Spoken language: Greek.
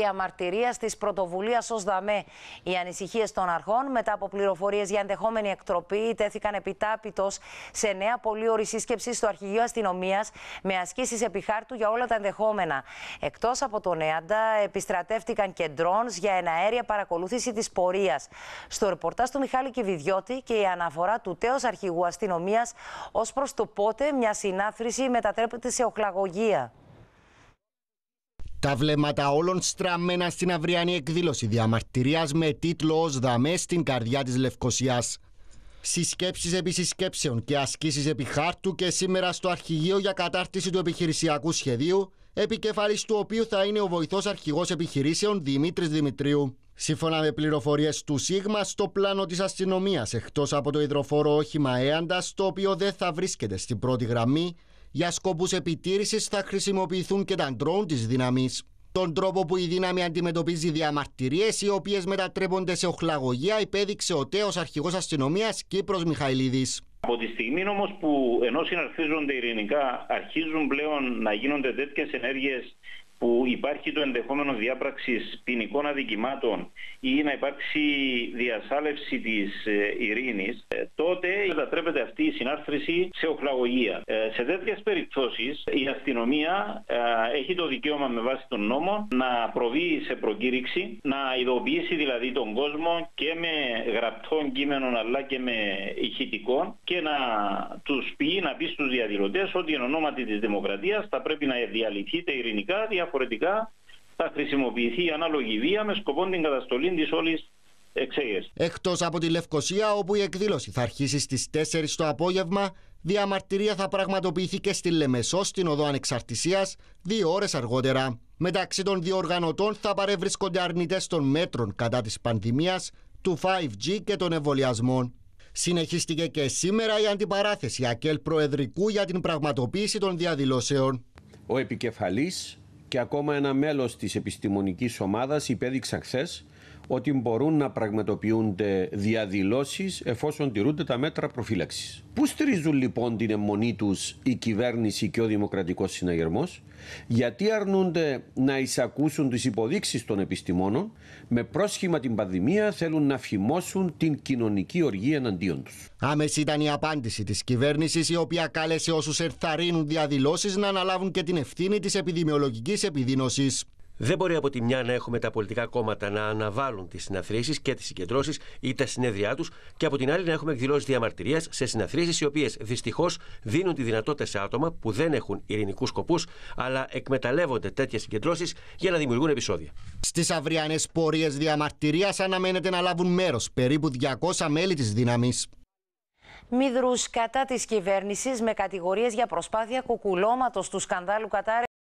διαμαρτυρία τη πρωτοβουλία ως ΔΑΜΕ. Οι ανησυχίες των αρχών μετά από πληροφορίες για ενδεχόμενη εκτροπή τέθηκαν επιτάπητος σε νέα πολύωρη σύσκεψη στο Αρχηγείο Αστυνομίας με ασκήσεις επιχάρτου για όλα τα ενδεχόμενα. Εκτός από τον ΕΑΝΤΑ, επιστρατεύτηκαν και ντρόν για εναέρια παρακολούθηση της πορείας. Στο ρεπορτάζ του Μιχάλη Κιβιδιώτη και η αναφορά του τέο Αρχηγού Αστυνομίας ως προς το πότε μια συνάθρηση μετατρέπεται σε οχλαγωγία. Τα βλέμματα όλων στραμμένα στην αυριανή εκδήλωση διαμαρτυρίας με τίτλο «Ως δαμέ στην καρδιά της λευκόσια. Συσκέψεις επί συσκέψεων και ασκήσεις επί χάρτου και σήμερα στο αρχηγείο για κατάρτιση του επιχειρησιακού σχεδίου, επικεφαλής του οποίου θα είναι ο βοηθός αρχηγός επιχειρήσεων Δημήτρης Δημητρίου. Σύμφωνα με πληροφορίες του ΣΥΓΜΑ, στο πλάνο της αστυνομίας, εκτός από το υδροφόρο όχημα Έαντας, το οποίο δεν θα βρίσκεται στην πρώτη γραμμή, για σκοπούς επιτήρησης θα χρησιμοποιηθούν και τα ντρόουν της δύναμης. Τον τρόπο που η δύναμη αντιμετωπίζει διαμαρτυρίες, οι οποίες μετατρέπονται σε οχλαγωγία, υπέδειξε ο τέος αρχηγός αστυνομίας Κύπρος Μιχαηλίδης. Από τη στιγμή όμως που ενώ συναρθίζονται ειρηνικά, αρχίζουν πλέον να γίνονται τέτοιες ενέργειες που υπάρχει το ενδεχόμενο διάπραξης ποινικών αδικημάτων ή να υπάρξει διασάλευση της ε, ειρήνης, ε, τότε κατατρέπεται αυτή η συνάρτηση σε οχλαγωγία. Ε, σε τέτοιες περιπτώσεις η αστυνομία έχει το δικαίωμα με βάση τον νόμο να υπαρξει διασαλευση της ειρηνης τοτε μετατρεπεται αυτη η συναρτηση σε προκήρυξη, να ειδοποιήσει δηλαδή τον κόσμο και με γραπτών κείμενων αλλά και με ηχητικών και να τους πει, να πει στους διαδηλωτές ότι εν ονόματι της δημοκρατίας θα πρέπει να διαλυθείτε ειρηνικά διαφορετικά θα χρησιμοποιηθεί η ανάλογη βία με σκοπό την καταστολή της όλης εξέγερσης. Εκτός από τη Λευκοσία, όπου η εκδήλωση θα αρχίσει στις 4 το απόγευμα, διαμαρτυρία θα πραγματοποιηθεί και στη Λεμεσό, στην οδό Ανεξαρτησίας, δύο ώρες αργότερα. Μεταξύ των διοργανωτών θα παρευρίσκονται αρνητές των μέτρων κατά της πανδημίας, του 5G και των εμβολιασμών. Συνεχίστηκε και σήμερα η αντιπαράθεση ΑΚΕΛ Προεδρικού για την πραγματοποίηση των διαδηλώσεων. Ο επικεφαλής και ακόμα ένα μέλος της επιστημονικής ομάδας υπέδειξαν χθες ότι μπορούν να πραγματοποιούνται διαδηλώσεις εφόσον τηρούνται τα μέτρα προφύλαξης. Πού στηρίζουν λοιπόν την αιμονή τους η κυβέρνηση και ο Δημοκρατικός Συναγερμός, γιατί αρνούνται να εισακούσουν τις υποδείξεις των επιστημόνων, με πρόσχημα την πανδημία θέλουν να φημώσουν την κοινωνική οργή εναντίον τους. Άμεση ήταν η απάντηση της κυβέρνησης, η οποία κάλεσε όσους ερθαρρύνουν διαδηλώσεις να αναλάβουν και την ευθύνη της επιδημιολογικής επιδείνωσης. Δεν μπορεί από τη μια να έχουμε τα πολιτικά κόμματα να αναβάλουν τις συναθρήσεις και τις συγκεντρώσεις ή τα συνέδριά τους, και από την άλλη να έχουμε εκδηλώσεις διαμαρτυρίας σε συναθρήσεις οι οποίες δυστυχώς δίνουν τη δυνατότητα σε άτομα που δεν έχουν ειρηνικούς σκοπούς, αλλά εκμεταλλεύονται τέτοιες συγκεντρώσεις για να δημιουργούν επεισόδια. Στις αυριανές πορείες διαμαρτυρίας αναμένεται να λάβουν μέρος περίπου 200 μέλη της δύναμης. Μηδρού κατά της κυβέρνησης με κατηγορίες για προσπάθεια κουκουλώματος του σκανδάλου Κατάρ